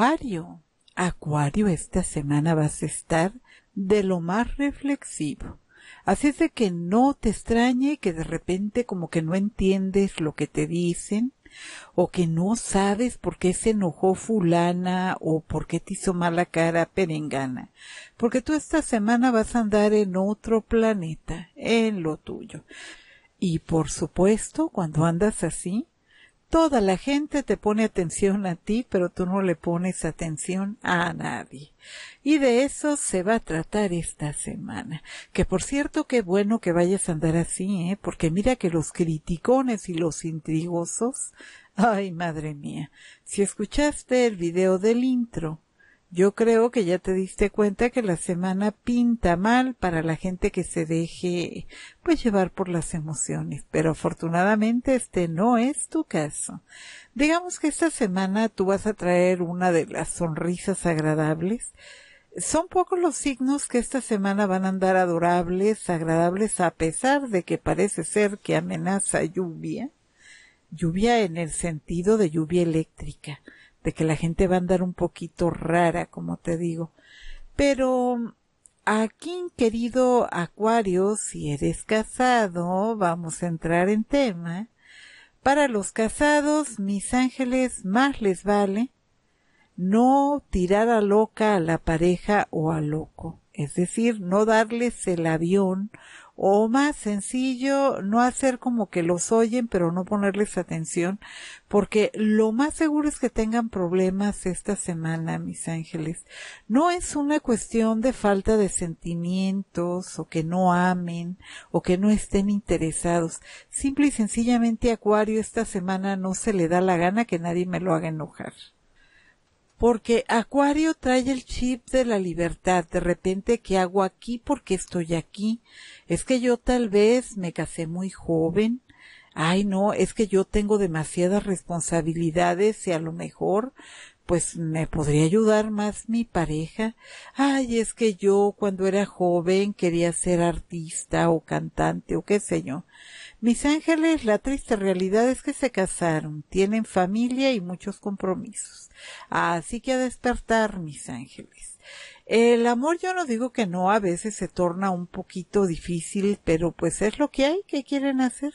Acuario. Acuario, esta semana vas a estar de lo más reflexivo. Así es de que no te extrañe que de repente como que no entiendes lo que te dicen o que no sabes por qué se enojó fulana o por qué te hizo mala cara perengana. Porque tú esta semana vas a andar en otro planeta, en lo tuyo. Y por supuesto, cuando andas así, Toda la gente te pone atención a ti, pero tú no le pones atención a nadie. Y de eso se va a tratar esta semana. Que por cierto, qué bueno que vayas a andar así, ¿eh? Porque mira que los criticones y los intrigosos. Ay, madre mía. Si escuchaste el video del intro, yo creo que ya te diste cuenta que la semana pinta mal para la gente que se deje pues llevar por las emociones, pero afortunadamente este no es tu caso. Digamos que esta semana tú vas a traer una de las sonrisas agradables. Son pocos los signos que esta semana van a andar adorables, agradables, a pesar de que parece ser que amenaza lluvia. Lluvia en el sentido de lluvia eléctrica de que la gente va a andar un poquito rara, como te digo. Pero aquí, querido Acuario, si eres casado, vamos a entrar en tema. Para los casados, mis ángeles, más les vale no tirar a loca a la pareja o a loco. Es decir, no darles el avión o más sencillo, no hacer como que los oyen pero no ponerles atención, porque lo más seguro es que tengan problemas esta semana, mis ángeles. No es una cuestión de falta de sentimientos o que no amen o que no estén interesados. Simple y sencillamente Acuario esta semana no se le da la gana que nadie me lo haga enojar porque Acuario trae el chip de la libertad, de repente, ¿qué hago aquí? porque estoy aquí? Es que yo tal vez me casé muy joven, ay no, es que yo tengo demasiadas responsabilidades y a lo mejor pues me podría ayudar más mi pareja. Ay, es que yo cuando era joven quería ser artista o cantante o qué sé yo. Mis ángeles, la triste realidad es que se casaron, tienen familia y muchos compromisos. Así que a despertar, mis ángeles. El amor yo no digo que no, a veces se torna un poquito difícil, pero pues es lo que hay, ¿qué quieren hacer?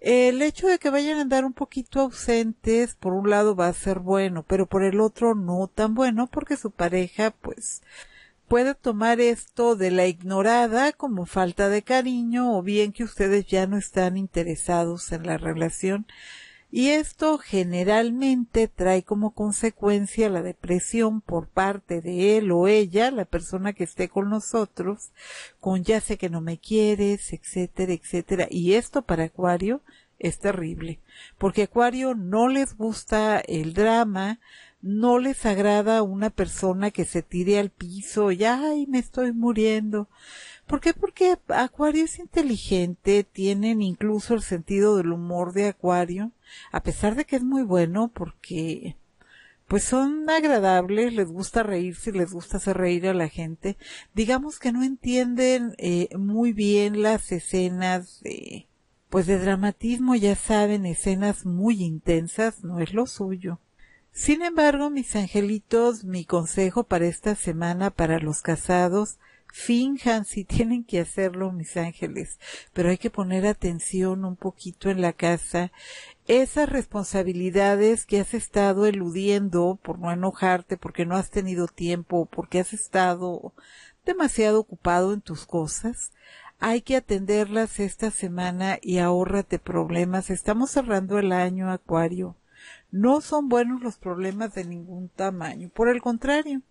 El hecho de que vayan a andar un poquito ausentes, por un lado va a ser bueno, pero por el otro no tan bueno porque su pareja pues puede tomar esto de la ignorada como falta de cariño o bien que ustedes ya no están interesados en la relación. Y esto generalmente trae como consecuencia la depresión por parte de él o ella, la persona que esté con nosotros, con ya sé que no me quieres, etcétera, etcétera. Y esto para Acuario es terrible, porque Acuario no les gusta el drama, no les agrada una persona que se tire al piso y ay, me estoy muriendo. ¿Por qué? Porque Acuario es inteligente, tienen incluso el sentido del humor de Acuario, a pesar de que es muy bueno porque pues son agradables, les gusta reírse, les gusta hacer reír a la gente. Digamos que no entienden eh, muy bien las escenas de, pues de dramatismo, ya saben, escenas muy intensas, no es lo suyo. Sin embargo, mis angelitos, mi consejo para esta semana para los casados, finjan si tienen que hacerlo, mis ángeles, pero hay que poner atención un poquito en la casa. Esas responsabilidades que has estado eludiendo por no enojarte, porque no has tenido tiempo, porque has estado demasiado ocupado en tus cosas, hay que atenderlas esta semana y ahorrate problemas. Estamos cerrando el año, Acuario no son buenos los problemas de ningún tamaño. Por el contrario,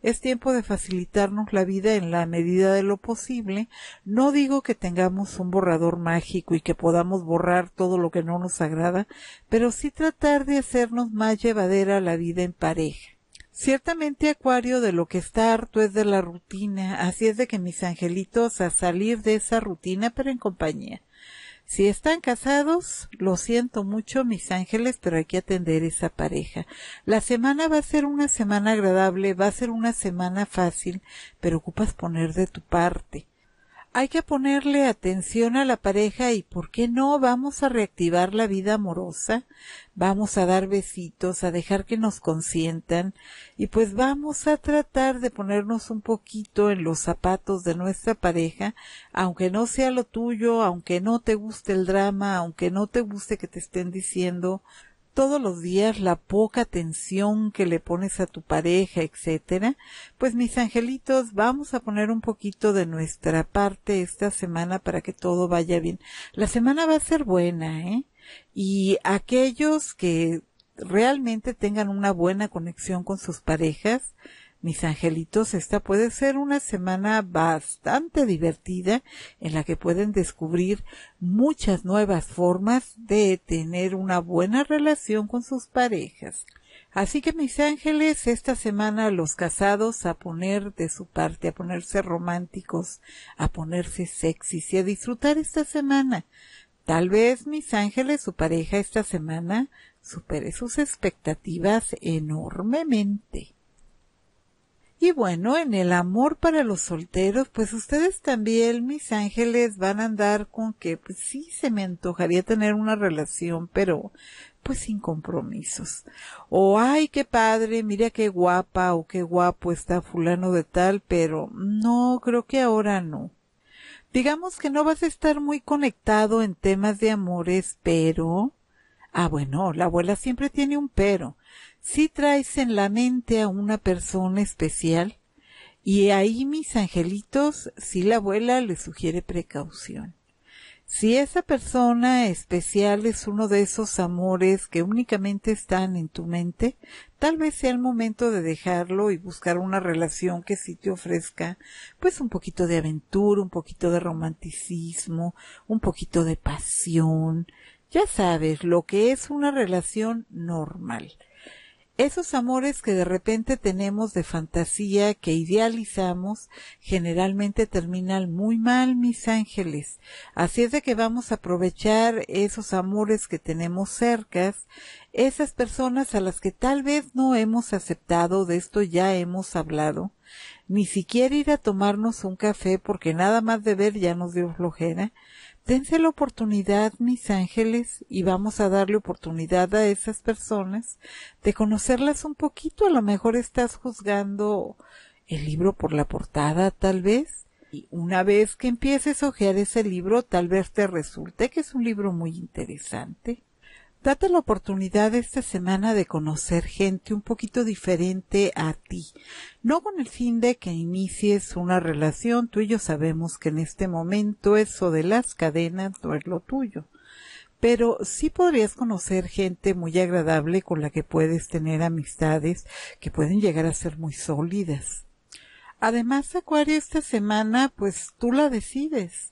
es tiempo de facilitarnos la vida en la medida de lo posible. No digo que tengamos un borrador mágico y que podamos borrar todo lo que no nos agrada, pero sí tratar de hacernos más llevadera la vida en pareja. Ciertamente Acuario de lo que está harto es de la rutina, así es de que mis angelitos a salir de esa rutina pero en compañía. Si están casados, lo siento mucho, mis ángeles, pero hay que atender esa pareja. La semana va a ser una semana agradable, va a ser una semana fácil, pero ocupas poner de tu parte hay que ponerle atención a la pareja y, ¿por qué no? Vamos a reactivar la vida amorosa, vamos a dar besitos, a dejar que nos consientan y pues vamos a tratar de ponernos un poquito en los zapatos de nuestra pareja, aunque no sea lo tuyo, aunque no te guste el drama, aunque no te guste que te estén diciendo todos los días la poca atención que le pones a tu pareja, etcétera, pues mis angelitos, vamos a poner un poquito de nuestra parte esta semana para que todo vaya bien. La semana va a ser buena, ¿eh? Y aquellos que realmente tengan una buena conexión con sus parejas, mis angelitos, esta puede ser una semana bastante divertida en la que pueden descubrir muchas nuevas formas de tener una buena relación con sus parejas. Así que mis ángeles, esta semana los casados a poner de su parte, a ponerse románticos, a ponerse sexys y a disfrutar esta semana. Tal vez mis ángeles, su pareja esta semana, supere sus expectativas enormemente bueno, en el amor para los solteros, pues ustedes también, mis ángeles, van a andar con que, pues sí, se me antojaría tener una relación, pero pues sin compromisos. O ay, qué padre, mira qué guapa o qué guapo está fulano de tal, pero no, creo que ahora no. Digamos que no vas a estar muy conectado en temas de amores, pero Ah, bueno, la abuela siempre tiene un pero. Si traes en la mente a una persona especial, y ahí mis angelitos, si la abuela le sugiere precaución. Si esa persona especial es uno de esos amores que únicamente están en tu mente, tal vez sea el momento de dejarlo y buscar una relación que sí te ofrezca pues un poquito de aventura, un poquito de romanticismo, un poquito de pasión, ya sabes lo que es una relación normal. Esos amores que de repente tenemos de fantasía, que idealizamos, generalmente terminan muy mal, mis ángeles. Así es de que vamos a aprovechar esos amores que tenemos cercas, esas personas a las que tal vez no hemos aceptado, de esto ya hemos hablado, ni siquiera ir a tomarnos un café porque nada más de ver ya nos dio flojera, Dense la oportunidad, mis ángeles, y vamos a darle oportunidad a esas personas de conocerlas un poquito. A lo mejor estás juzgando el libro por la portada, tal vez. Y una vez que empieces a ojear ese libro, tal vez te resulte que es un libro muy interesante Date la oportunidad esta semana de conocer gente un poquito diferente a ti. No con el fin de que inicies una relación, tú y yo sabemos que en este momento eso de las cadenas no es lo tuyo. Pero sí podrías conocer gente muy agradable con la que puedes tener amistades que pueden llegar a ser muy sólidas. Además, Acuario, esta semana, pues tú la decides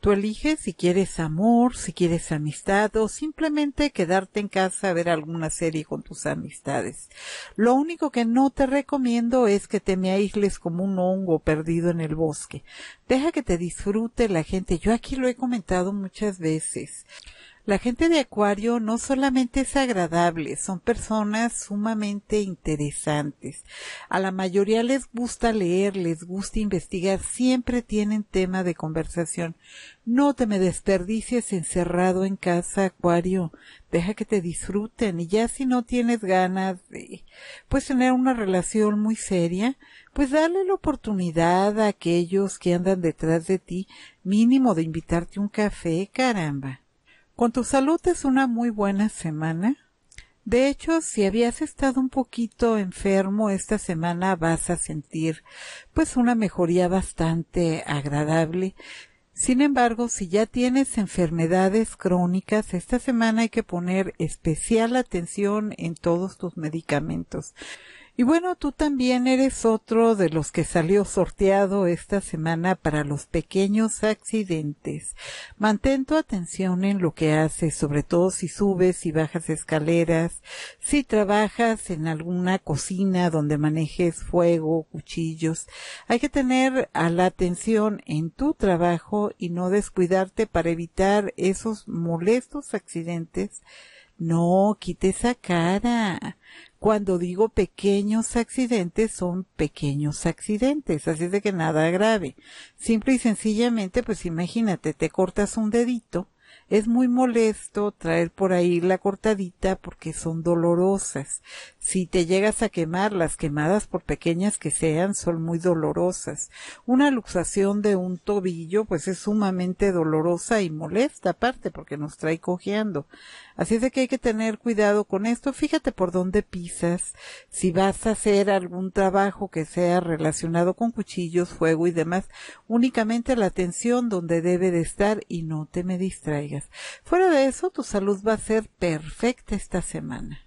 Tú eliges si quieres amor, si quieres amistad o simplemente quedarte en casa a ver alguna serie con tus amistades. Lo único que no te recomiendo es que te me aísles como un hongo perdido en el bosque. Deja que te disfrute la gente. Yo aquí lo he comentado muchas veces. La gente de Acuario no solamente es agradable, son personas sumamente interesantes. A la mayoría les gusta leer, les gusta investigar, siempre tienen tema de conversación. No te me desperdicies encerrado en casa, Acuario. Deja que te disfruten y ya si no tienes ganas de, pues tener una relación muy seria, pues dale la oportunidad a aquellos que andan detrás de ti, mínimo de invitarte un café, caramba. Con tu salud es una muy buena semana. De hecho, si habías estado un poquito enfermo esta semana vas a sentir pues una mejoría bastante agradable. Sin embargo, si ya tienes enfermedades crónicas, esta semana hay que poner especial atención en todos tus medicamentos. Y bueno, tú también eres otro de los que salió sorteado esta semana para los pequeños accidentes. Mantén tu atención en lo que haces, sobre todo si subes y bajas escaleras, si trabajas en alguna cocina donde manejes fuego, cuchillos. Hay que tener a la atención en tu trabajo y no descuidarte para evitar esos molestos accidentes no, quite esa cara. Cuando digo pequeños accidentes, son pequeños accidentes, así es de que nada grave. Simple y sencillamente, pues imagínate, te cortas un dedito. Es muy molesto traer por ahí la cortadita porque son dolorosas. Si te llegas a quemar, las quemadas, por pequeñas que sean, son muy dolorosas. Una luxación de un tobillo, pues es sumamente dolorosa y molesta, aparte, porque nos trae cojeando. Así es de que hay que tener cuidado con esto. Fíjate por dónde pisas. Si vas a hacer algún trabajo que sea relacionado con cuchillos, fuego y demás, únicamente la atención donde debe de estar y no te me distraigas. Fuera de eso, tu salud va a ser perfecta esta semana.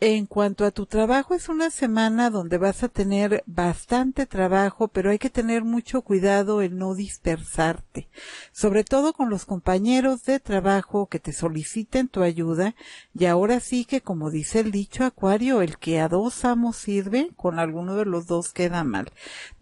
En cuanto a tu trabajo, es una semana donde vas a tener bastante trabajo, pero hay que tener mucho cuidado en no dispersarte, sobre todo con los compañeros de trabajo que te soliciten tu ayuda. Y ahora sí que, como dice el dicho Acuario, el que a dos amos sirve, con alguno de los dos queda mal.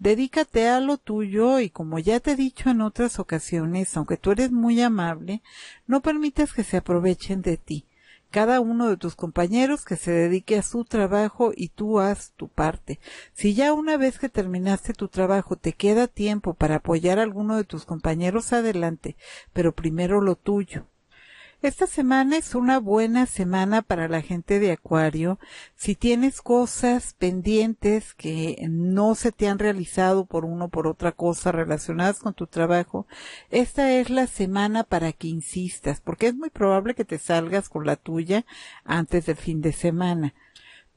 Dedícate a lo tuyo y como ya te he dicho en otras ocasiones, aunque tú eres muy amable, no permitas que se aprovechen de ti cada uno de tus compañeros que se dedique a su trabajo y tú haz tu parte. Si ya una vez que terminaste tu trabajo te queda tiempo para apoyar a alguno de tus compañeros, adelante, pero primero lo tuyo. Esta semana es una buena semana para la gente de Acuario. Si tienes cosas pendientes que no se te han realizado por uno o por otra cosa relacionadas con tu trabajo, esta es la semana para que insistas, porque es muy probable que te salgas con la tuya antes del fin de semana.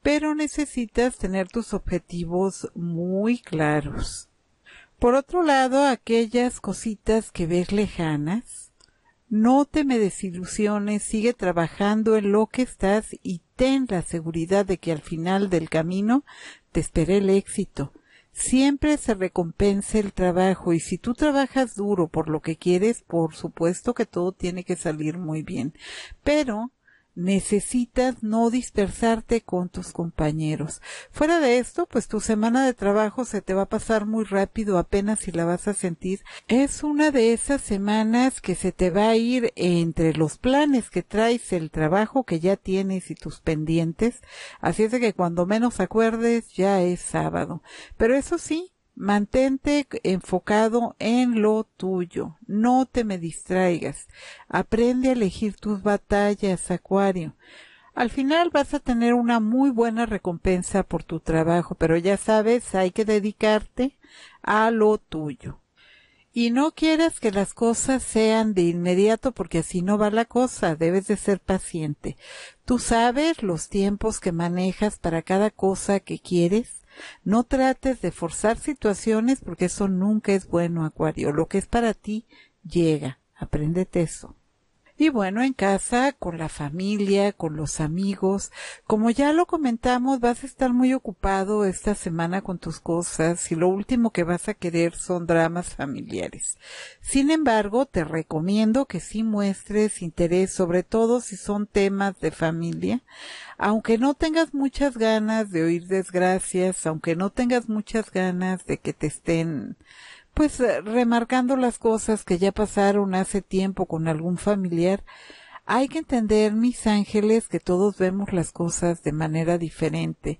Pero necesitas tener tus objetivos muy claros. Por otro lado, aquellas cositas que ves lejanas, no te me desilusiones, sigue trabajando en lo que estás y ten la seguridad de que al final del camino te esperé el éxito. Siempre se recompensa el trabajo y si tú trabajas duro por lo que quieres, por supuesto que todo tiene que salir muy bien. Pero necesitas no dispersarte con tus compañeros. Fuera de esto, pues tu semana de trabajo se te va a pasar muy rápido apenas si la vas a sentir. Es una de esas semanas que se te va a ir entre los planes que traes, el trabajo que ya tienes y tus pendientes. Así es de que cuando menos acuerdes ya es sábado. Pero eso sí, Mantente enfocado en lo tuyo, no te me distraigas. Aprende a elegir tus batallas, Acuario. Al final vas a tener una muy buena recompensa por tu trabajo, pero ya sabes, hay que dedicarte a lo tuyo. Y no quieras que las cosas sean de inmediato porque así no va la cosa, debes de ser paciente. Tú sabes los tiempos que manejas para cada cosa que quieres no trates de forzar situaciones porque eso nunca es bueno, Acuario. Lo que es para ti llega. Apréndete eso. Y bueno, en casa, con la familia, con los amigos, como ya lo comentamos, vas a estar muy ocupado esta semana con tus cosas y lo último que vas a querer son dramas familiares. Sin embargo, te recomiendo que sí muestres interés, sobre todo si son temas de familia, aunque no tengas muchas ganas de oír desgracias, aunque no tengas muchas ganas de que te estén pues eh, remarcando las cosas que ya pasaron hace tiempo con algún familiar, hay que entender, mis ángeles, que todos vemos las cosas de manera diferente.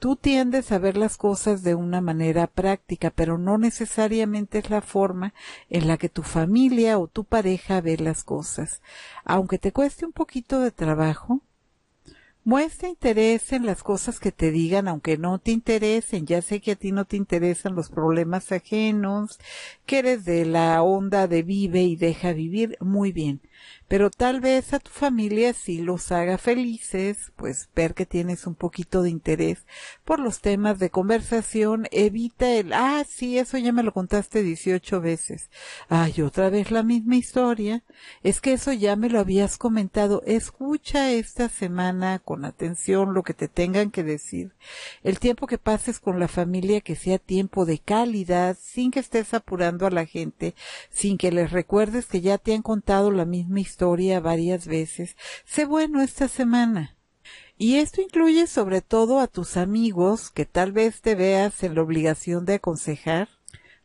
Tú tiendes a ver las cosas de una manera práctica, pero no necesariamente es la forma en la que tu familia o tu pareja ve las cosas. Aunque te cueste un poquito de trabajo, Muestra interés en las cosas que te digan, aunque no te interesen. Ya sé que a ti no te interesan los problemas ajenos, que eres de la onda de vive y deja vivir. Muy bien pero tal vez a tu familia sí los haga felices, pues ver que tienes un poquito de interés por los temas de conversación evita el, ah, sí, eso ya me lo contaste 18 veces. Ay, otra vez la misma historia. Es que eso ya me lo habías comentado. Escucha esta semana con atención lo que te tengan que decir. El tiempo que pases con la familia que sea tiempo de calidad, sin que estés apurando a la gente, sin que les recuerdes que ya te han contado la misma historia historia varias veces, sé bueno esta semana. Y esto incluye sobre todo a tus amigos que tal vez te veas en la obligación de aconsejar.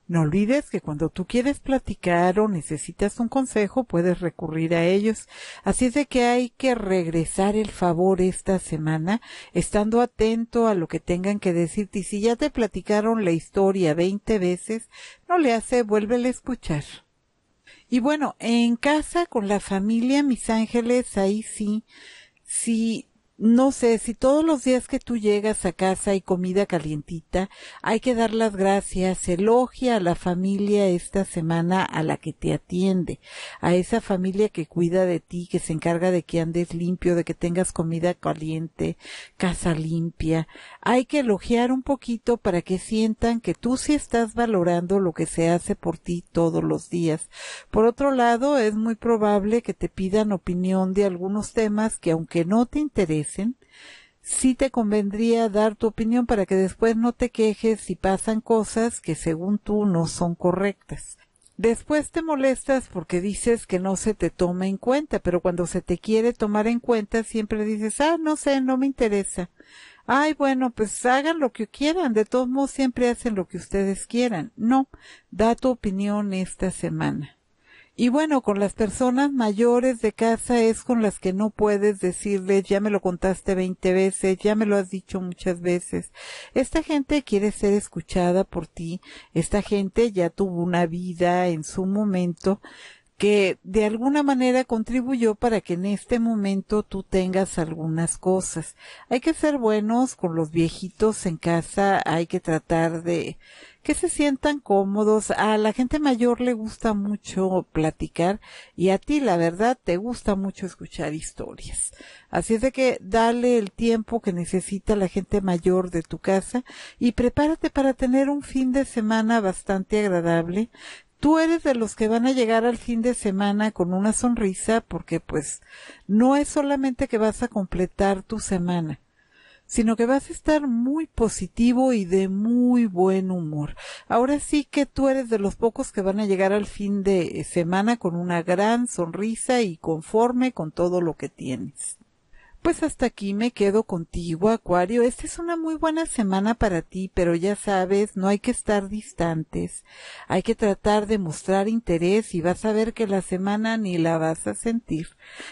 No olvides que cuando tú quieres platicar o necesitas un consejo puedes recurrir a ellos. Así es de que hay que regresar el favor esta semana, estando atento a lo que tengan que decirte. Y si ya te platicaron la historia veinte veces, no le hace, vuélvele a escuchar. Y bueno, en casa con la familia, mis ángeles, ahí sí, sí no sé, si todos los días que tú llegas a casa hay comida calientita, hay que dar las gracias, elogia a la familia esta semana a la que te atiende, a esa familia que cuida de ti, que se encarga de que andes limpio, de que tengas comida caliente, casa limpia. Hay que elogiar un poquito para que sientan que tú sí estás valorando lo que se hace por ti todos los días. Por otro lado, es muy probable que te pidan opinión de algunos temas que aunque no te interesen, sí te convendría dar tu opinión para que después no te quejes si pasan cosas que según tú no son correctas. Después te molestas porque dices que no se te toma en cuenta, pero cuando se te quiere tomar en cuenta siempre dices, ah, no sé, no me interesa. Ay, bueno, pues hagan lo que quieran, de todos modos siempre hacen lo que ustedes quieran. No, da tu opinión esta semana. Y bueno, con las personas mayores de casa es con las que no puedes decirles, ya me lo contaste 20 veces, ya me lo has dicho muchas veces. Esta gente quiere ser escuchada por ti, esta gente ya tuvo una vida en su momento, que de alguna manera contribuyó para que en este momento tú tengas algunas cosas. Hay que ser buenos con los viejitos en casa, hay que tratar de que se sientan cómodos. A la gente mayor le gusta mucho platicar y a ti, la verdad, te gusta mucho escuchar historias. Así es de que dale el tiempo que necesita la gente mayor de tu casa y prepárate para tener un fin de semana bastante agradable tú eres de los que van a llegar al fin de semana con una sonrisa porque pues no es solamente que vas a completar tu semana, sino que vas a estar muy positivo y de muy buen humor. Ahora sí que tú eres de los pocos que van a llegar al fin de semana con una gran sonrisa y conforme con todo lo que tienes. Pues hasta aquí me quedo contigo, Acuario. Esta es una muy buena semana para ti, pero ya sabes, no hay que estar distantes. Hay que tratar de mostrar interés y vas a ver que la semana ni la vas a sentir.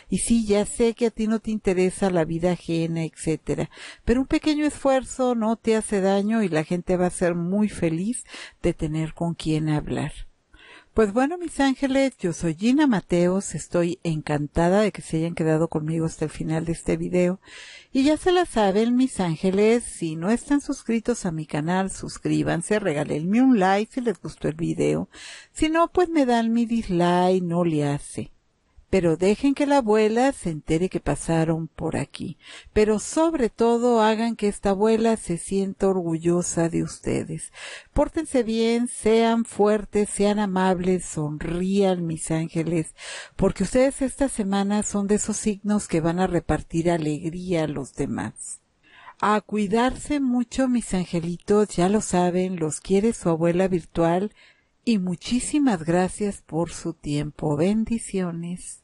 Y sí, ya sé que a ti no te interesa la vida ajena, etcétera, pero un pequeño esfuerzo no te hace daño y la gente va a ser muy feliz de tener con quien hablar. Pues bueno, mis ángeles, yo soy Gina Mateos, estoy encantada de que se hayan quedado conmigo hasta el final de este video. Y ya se la saben, mis ángeles, si no están suscritos a mi canal, suscríbanse, regálenme un like si les gustó el video. Si no, pues me dan mi dislike, no le hace pero dejen que la abuela se entere que pasaron por aquí. Pero sobre todo hagan que esta abuela se sienta orgullosa de ustedes. Pórtense bien, sean fuertes, sean amables, sonrían mis ángeles, porque ustedes esta semana son de esos signos que van a repartir alegría a los demás. A cuidarse mucho mis angelitos, ya lo saben, los quiere su abuela virtual, y muchísimas gracias por su tiempo. Bendiciones.